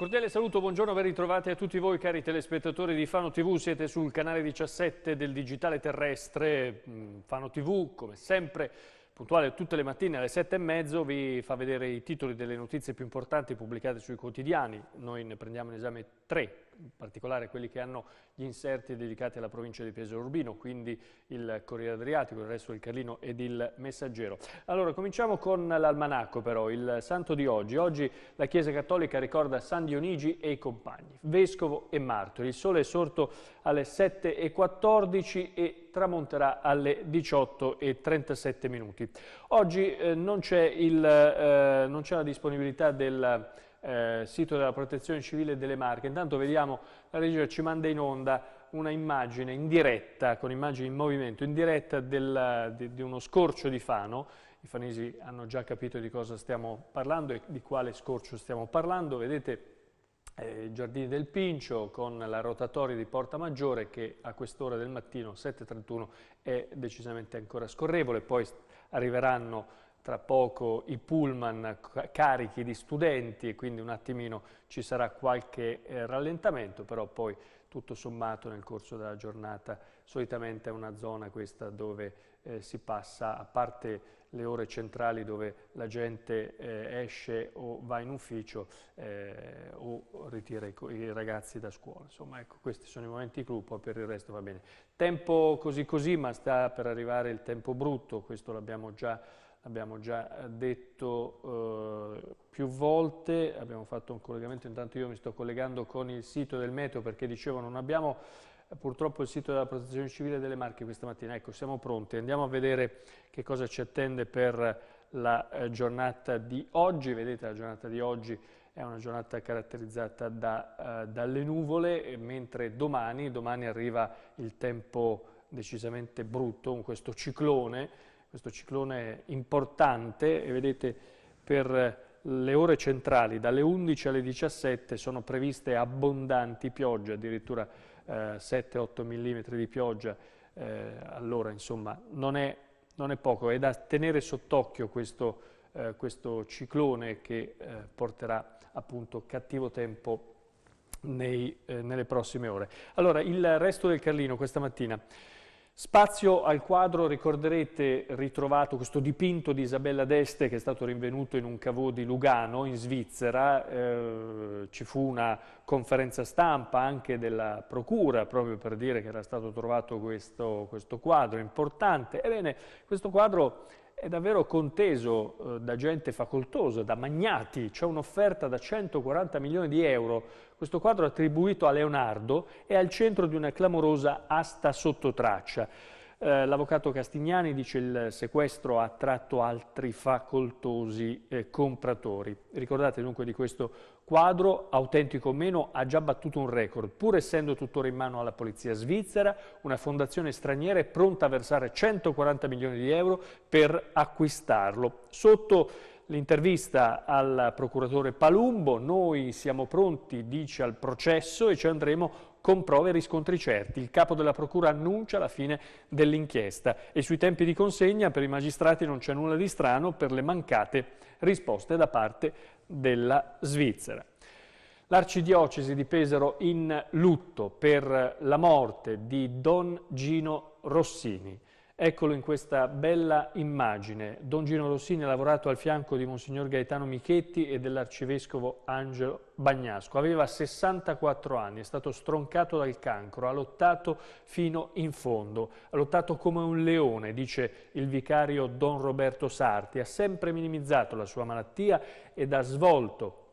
cordiale saluto, buongiorno, ben ritrovati a tutti voi cari telespettatori di Fano TV, siete sul canale 17 del digitale terrestre, mm, Fano TV come sempre puntuale tutte le mattine alle sette e mezzo vi fa vedere i titoli delle notizie più importanti pubblicate sui quotidiani. Noi ne prendiamo in esame tre, in particolare quelli che hanno gli inserti dedicati alla provincia di Pesaro Urbino, quindi il Corriere Adriatico, il Resto del Carlino ed il Messaggero. Allora, cominciamo con l'almanacco però, il santo di oggi. Oggi la Chiesa Cattolica ricorda San Dionigi e i compagni, vescovo e martiri. Il sole è sorto alle 7.14 e tramonterà alle 18.37 minuti. Oggi eh, non c'è eh, la disponibilità del eh, sito della protezione civile delle Marche, intanto vediamo, la regia ci manda in onda una immagine in diretta, con immagini in movimento, in diretta del, di, di uno scorcio di Fano, i fanesi hanno già capito di cosa stiamo parlando e di quale scorcio stiamo parlando, vedete eh, Giardini del Pincio con la rotatoria di Porta Maggiore che a quest'ora del mattino 7.31 è decisamente ancora scorrevole, poi arriveranno tra poco i pullman carichi di studenti e quindi un attimino ci sarà qualche eh, rallentamento, però poi tutto sommato nel corso della giornata solitamente è una zona questa dove eh, si passa, a parte le ore centrali dove la gente eh, esce o va in ufficio eh, o ritira i, i, ragazzi da scuola. Insomma, ecco, questi sono i momenti clou, poi per il resto va bene. Tempo così così, ma sta per arrivare il tempo brutto, questo l'abbiamo già, già, eh, detto eh, più volte, abbiamo fatto un collegamento, intanto io mi sto collegando con il sito del meteo perché dicevo non abbiamo purtroppo il sito della Protezione Civile delle Marche questa mattina. Ecco, siamo pronti, andiamo a vedere che cosa ci attende per la eh, giornata di oggi. Vedete, la giornata di oggi è una giornata caratterizzata da, eh, dalle nuvole, mentre domani, domani arriva il tempo decisamente brutto, con questo ciclone, questo ciclone importante, e vedete per... le ore centrali dalle 11 alle 17 sono previste abbondanti piogge, addirittura 7-8 eh, mm di pioggia, eh, allora insomma non è, non è, poco, è da tenere sott'occhio questo, eh, questo, ciclone che eh, porterà appunto cattivo tempo nei, eh, nelle prossime ore. Allora, il resto del Carlino questa mattina. Spazio al quadro, ricorderete, ritrovato questo dipinto di Isabella d'Este che è stato rinvenuto in un cavò di Lugano, in Svizzera. Eh, ci fu una conferenza stampa anche della Procura proprio per dire che era stato trovato questo, questo quadro importante. Ebbene, questo quadro è davvero conteso eh, da gente facoltosa, da magnati. C'è un'offerta da 140 milioni di euro questo quadro attribuito a Leonardo è al centro di una clamorosa asta sottotraccia. Eh, L'avvocato Castignani dice che il sequestro ha attratto altri facoltosi eh, compratori. Ricordate dunque di questo quadro, autentico o meno, ha già battuto un record, pur essendo tuttora in mano alla polizia svizzera, una fondazione straniera è pronta a versare 140 milioni di euro per acquistarlo. Sotto l'intervista al procuratore Palumbo, noi siamo pronti, dice, al processo e ci andremo con prove e riscontri certi. Il capo della procura annuncia la fine dell'inchiesta e sui tempi di consegna per i magistrati non c'è nulla di strano per le mancate risposte da parte della Svizzera. L'arcidiocesi di Pesaro in lutto per la morte di Don Gino Rossini. Eccolo in questa bella immagine. Don Gino Rossini ha lavorato al fianco di Monsignor Gaetano Michetti e dell'arcivescovo Angelo Bagnasco. Aveva 64 anni, è stato stroncato dal cancro, ha lottato fino in fondo, ha lottato come un leone, dice il vicario Don Roberto Sarti. Ha sempre minimizzato la sua malattia ed ha svolto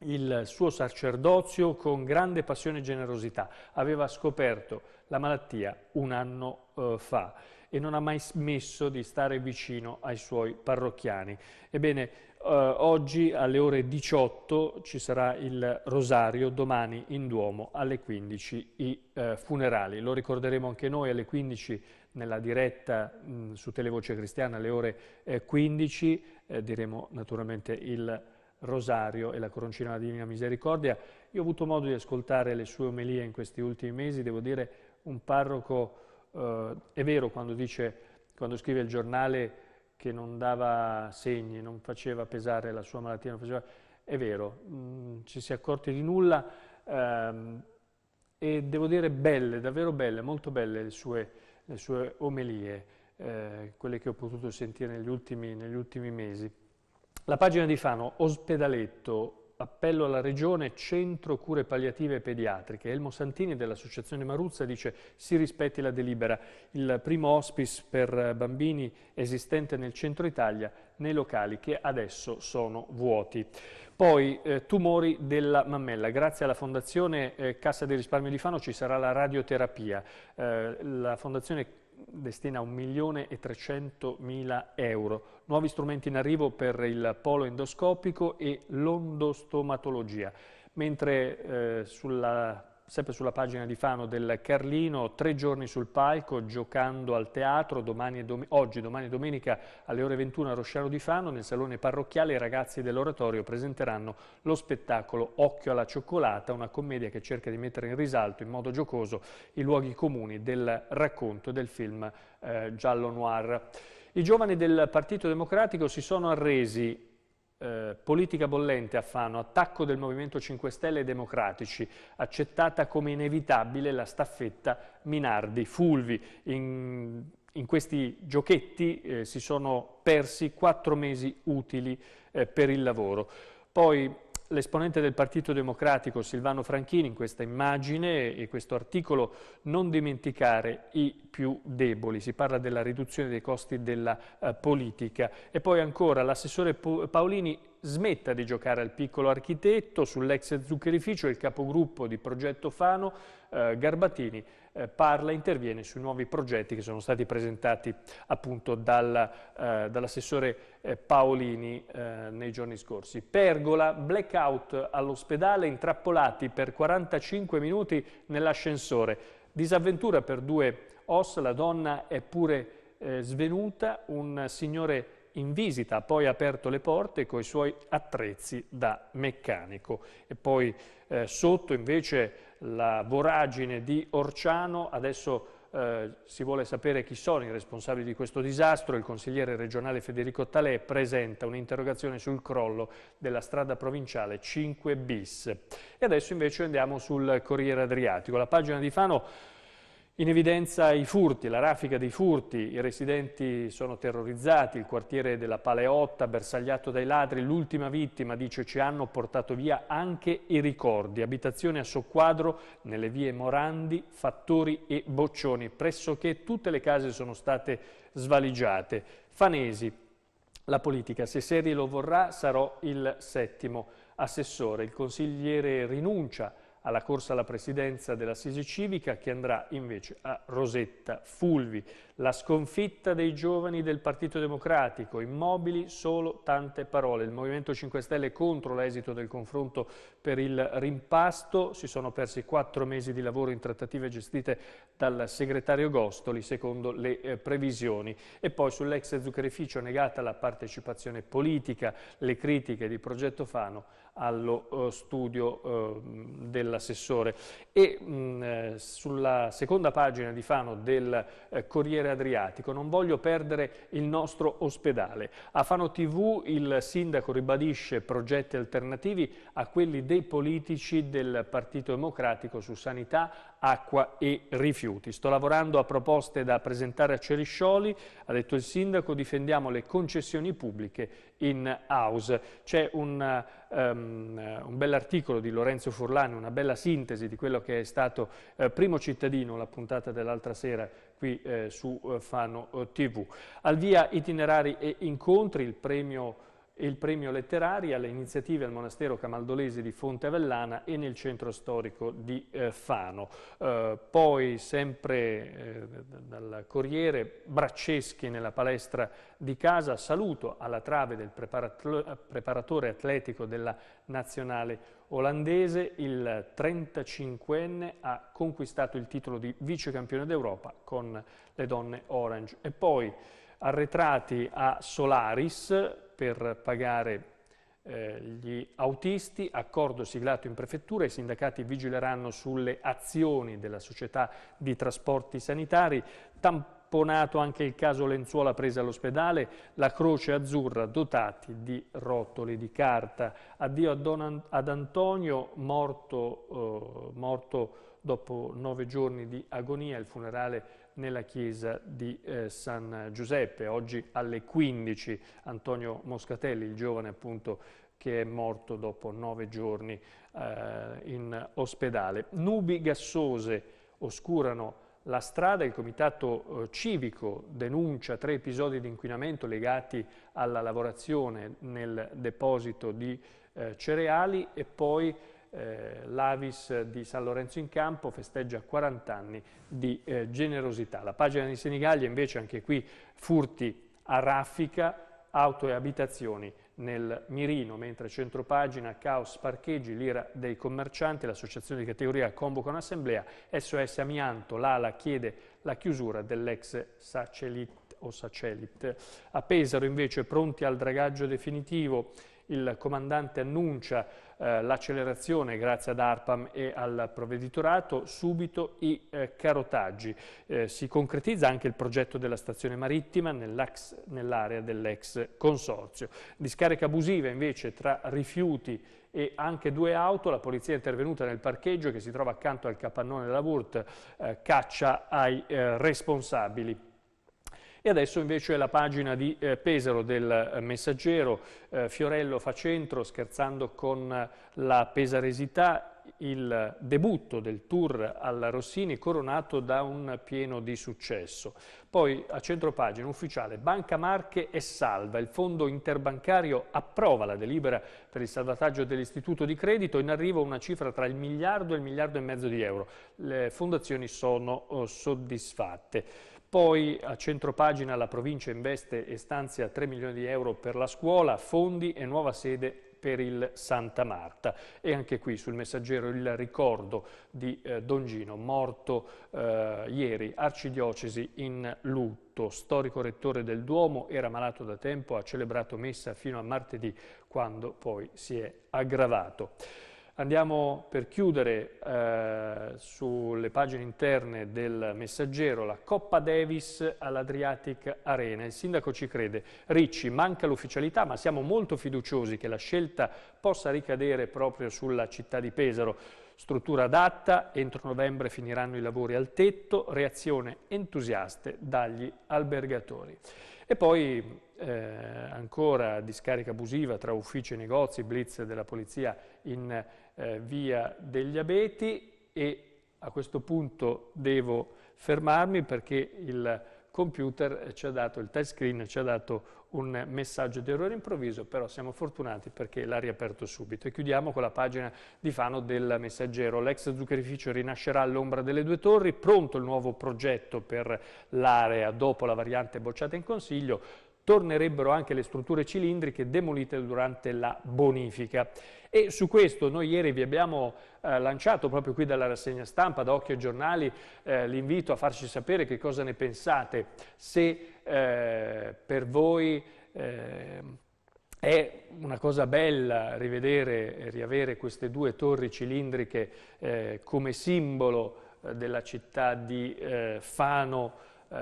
il suo sacerdozio con grande passione e generosità. Aveva scoperto la malattia un anno eh, fa e non ha mai smesso di stare vicino ai suoi parrocchiani. Ebbene, eh, oggi alle ore 18 ci sarà il rosario, domani in Duomo alle 15 i eh, funerali. Lo ricorderemo anche noi alle 15 nella diretta mh, mm, su Televoce Cristiana alle ore eh, 15, eh, diremo naturalmente il Rosario e la Coroncina della Divina Misericordia. Io ho avuto modo di ascoltare le sue omelie in questi ultimi mesi, devo dire un parroco eh, è vero quando, dice, quando scrive il giornale che non dava segni, non faceva pesare la sua malattia, non faceva, è vero, mh, mm, ci si è accorti di nulla ehm, e devo dire belle, davvero belle, molto belle le sue, le sue omelie, eh, quelle che ho potuto sentire negli ultimi, negli ultimi mesi. La pagina di Fano, Ospedaletto, appello alla Regione Centro Cure Palliative e Pediatriche. Elmo Santini dell'Associazione Maruzza dice si rispetti la delibera. Il primo hospice per bambini esistente nel centro Italia nei locali che adesso sono vuoti. Poi eh, tumori della mammella, grazie alla Fondazione eh, Cassa di Risparmio di Fano ci sarà la radioterapia, eh, la Fondazione destina 1.300.000 euro, nuovi strumenti in arrivo per il polo endoscopico e l'ondostomatologia, mentre eh, sulla sempre sulla pagina di Fano del Carlino, tre giorni sul palco giocando al teatro, domani dom oggi, domani e domenica alle ore 21 a Rosciano di Fano, nel salone parrocchiale i ragazzi dell'oratorio presenteranno lo spettacolo Occhio alla cioccolata, una commedia che cerca di mettere in risalto in modo giocoso i luoghi comuni del racconto del film eh, giallo noir. I giovani del Partito Democratico si sono arresi eh, politica bollente a Fano, attacco del Movimento 5 Stelle e Democratici, accettata come inevitabile la staffetta Minardi-Fulvi. In, in, questi giochetti eh, si sono persi quattro mesi utili eh, per il lavoro. Poi L'esponente del Partito Democratico Silvano Franchini in questa immagine e questo articolo non dimenticare i più deboli, si parla della riduzione dei costi della eh, politica e poi ancora l'assessore Paolini smetta di giocare al piccolo architetto sull'ex zuccherificio, il capogruppo di Progetto Fano eh, Garbatini eh, parla e interviene sui nuovi progetti che sono stati presentati appunto dal, eh, dall'assessore eh, Paolini eh, nei giorni scorsi. Pergola, blackout all'ospedale, intrappolati per 45 minuti nell'ascensore. Disavventura per due os, la donna è pure eh, svenuta, un signore in visita, ha poi aperto le porte con i suoi attrezzi da meccanico. E poi eh, sotto invece la voragine di Orciano, adesso eh, si vuole sapere chi sono i responsabili di questo disastro, il consigliere regionale Federico Talè presenta un'interrogazione sul crollo della strada provinciale 5 bis. E adesso invece andiamo sul Corriere Adriatico. La pagina di Fano in evidenza i furti, la raffica dei furti, i residenti sono terrorizzati, il quartiere della Paleotta bersagliato dai ladri, l'ultima vittima dice ci hanno portato via anche i ricordi, abitazioni a soqquadro nelle vie Morandi, Fattori e Boccioni, pressoché tutte le case sono state svaligiate. Fanesi, la politica, se Seri lo vorrà sarò il settimo assessore, il consigliere rinuncia alla corsa alla presidenza dell'Assisi Civica che andrà invece a Rosetta Fulvi. La sconfitta dei giovani del Partito Democratico, immobili solo tante parole. Il Movimento 5 Stelle contro l'esito del confronto per il rimpasto, si sono persi quattro mesi di lavoro in trattative gestite dal segretario Gostoli secondo le eh, previsioni. E poi sull'ex zuccherificio negata la partecipazione politica, le critiche di Progetto Fano allo eh, studio ehm, dell'assessore. E eh, sulla seconda pagina di Fano del eh, Corriere Adriatico, non voglio perdere il nostro ospedale. A Fano TV il sindaco ribadisce progetti alternativi a quelli dei politici del Partito Democratico su sanità, acqua e rifiuti. Sto lavorando a proposte da presentare a Ceriscioli, ha detto il sindaco, difendiamo le concessioni pubbliche in house. C'è un, um, un bell'articolo di Lorenzo Furlani, una bella sintesi di quello che è stato eh, Primo Cittadino, la puntata dell'altra sera qui eh, su eh, Fano eh, TV. Al via itinerari e incontri, il premio e il premio letterario alle iniziative al monastero camaldolese di Fonte Avellana e nel centro storico di eh, Fano. Eh, poi sempre eh, dal Corriere Bracceschi nella palestra di casa, saluto alla trave del preparatore atletico della nazionale olandese, il 35enne ha conquistato il titolo di vice campione d'Europa con le donne Orange. E poi arretrati a Solaris, per pagare eh, gli autisti, accordo siglato in prefettura, i sindacati vigileranno sulle azioni della società di trasporti sanitari, tamponato anche il caso lenzuola presa all'ospedale, la croce azzurra dotati di rotoli di carta. Addio An ad Antonio, morto, eh, morto dopo nove giorni di agonia, il funerale nella chiesa di eh, San Giuseppe. Oggi alle 15 Antonio Moscatelli, il giovane appunto che è morto dopo nove giorni eh, in ospedale. Nubi gassose oscurano la strada, il comitato eh, civico denuncia tre episodi di inquinamento legati alla lavorazione nel deposito di eh, cereali e poi eh, l'Avis di San Lorenzo in Campo festeggia 40 anni di eh, generosità. La pagina di Senigallia invece anche qui furti a raffica, auto e abitazioni nel mirino, mentre centropagina, caos, parcheggi, l'ira dei commercianti, l'associazione di categoria convoca un'assemblea, SOS Amianto, l'ALA chiede la chiusura dell'ex Sacelit o Sacelit. A Pesaro invece pronti al dragaggio definitivo, il comandante annuncia eh, l'accelerazione grazie ad ARPAM e al provveditorato, subito i eh, carotaggi. Eh, si concretizza anche il progetto della stazione marittima nell'area nell dell'ex consorzio. Discarica abusiva invece tra rifiuti e anche due auto, la polizia è intervenuta nel parcheggio che si trova accanto al capannone della Wurt, eh, caccia ai eh, responsabili. E adesso invece la pagina di eh, Pesaro del eh, Messaggero, eh, Fiorello fa centro scherzando con eh, la pesaresità, il debutto del tour alla Rossini coronato da un pieno di successo. Poi a centro pagina ufficiale Banca Marche è salva, il fondo interbancario approva la delibera per il salvataggio dell'istituto di credito, in arrivo una cifra tra il miliardo e il miliardo e mezzo di euro. Le fondazioni sono oh, soddisfatte. Poi a centro pagina la provincia investe e stanzia 3 milioni di euro per la scuola, fondi e nuova sede per il Santa Marta. E anche qui sul messaggero il ricordo di eh, Don Gino, morto eh, ieri, arcidiocesi in lutto. Storico rettore del Duomo, era malato da tempo, ha celebrato messa fino a martedì, quando poi si è aggravato. Andiamo per chiudere eh, sulle pagine interne del messaggero, la Coppa Davis all'Adriatic Arena. Il sindaco ci crede. Ricci, manca l'ufficialità, ma siamo molto fiduciosi che la scelta possa ricadere proprio sulla città di Pesaro. Struttura adatta, entro novembre finiranno i lavori al tetto, reazione entusiaste dagli albergatori. E poi eh, ancora discarica abusiva tra uffici e negozi, blitz della polizia in eh, via degli abeti e a questo punto devo fermarmi perché il computer eh, ci ha dato, il touchscreen ci ha dato un messaggio di errore improvviso, però siamo fortunati perché l'ha riaperto subito. E chiudiamo con la pagina di Fano del Messaggero. L'ex zuccherificio rinascerà all'ombra delle due torri, pronto il nuovo progetto per l'area dopo la variante bocciata in consiglio, tornerebbero anche le strutture cilindriche demolite durante la bonifica. E su questo noi ieri vi abbiamo eh, lanciato proprio qui dalla rassegna stampa, da Occhio ai Giornali, eh, l'invito a farci sapere che cosa ne pensate, se eh, per voi eh, è una cosa bella rivedere e riavere queste due torri cilindriche eh, come simbolo eh, della città di Fano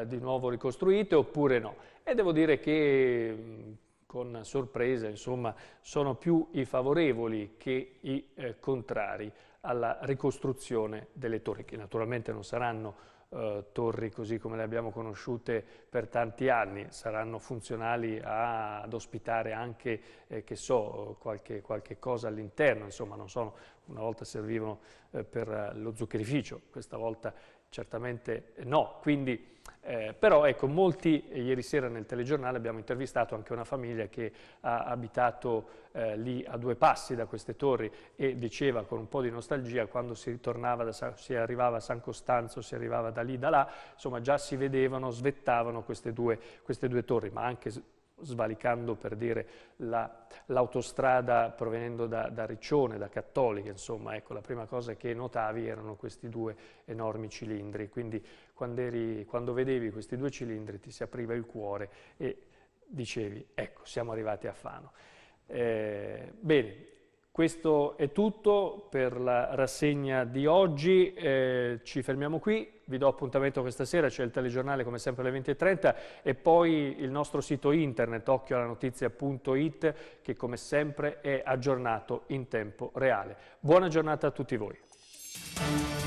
di nuovo ricostruite oppure no e devo dire che mm, con sorpresa insomma, sono più i favorevoli che i eh, contrari alla ricostruzione delle torri, che naturalmente non saranno eh, torri così come le abbiamo conosciute per tanti anni, saranno funzionali a, ad ospitare anche, eh, che so, qualche, qualche cosa all'interno, insomma non sono, una volta servivano eh, per lo zuccherificio, questa volta Certamente no, quindi, eh, però ecco, molti, eh, ieri sera nel telegiornale abbiamo intervistato anche una famiglia che ha abitato eh, lì a due passi da queste torri e diceva con un po' di nostalgia quando si tornava da, si arrivava a San Costanzo, si arrivava da lì, da là, insomma già si vedevano, svettavano queste due, queste due torri, ma anche svalicando per dire l'autostrada la, provenendo da, da, Riccione, da Cattolica, insomma, ecco, la prima cosa che notavi erano questi due enormi cilindri, quindi quando, eri, quando vedevi questi due cilindri ti si apriva il cuore e dicevi, ecco, siamo arrivati a Fano. Eh, bene, questo è tutto per la rassegna di oggi, eh, ci fermiamo qui, vi do appuntamento questa sera, c'è il telegiornale come sempre alle 20.30 e poi il nostro sito internet occhioalanotizia.it che come sempre è aggiornato in tempo reale. Buona giornata a tutti voi.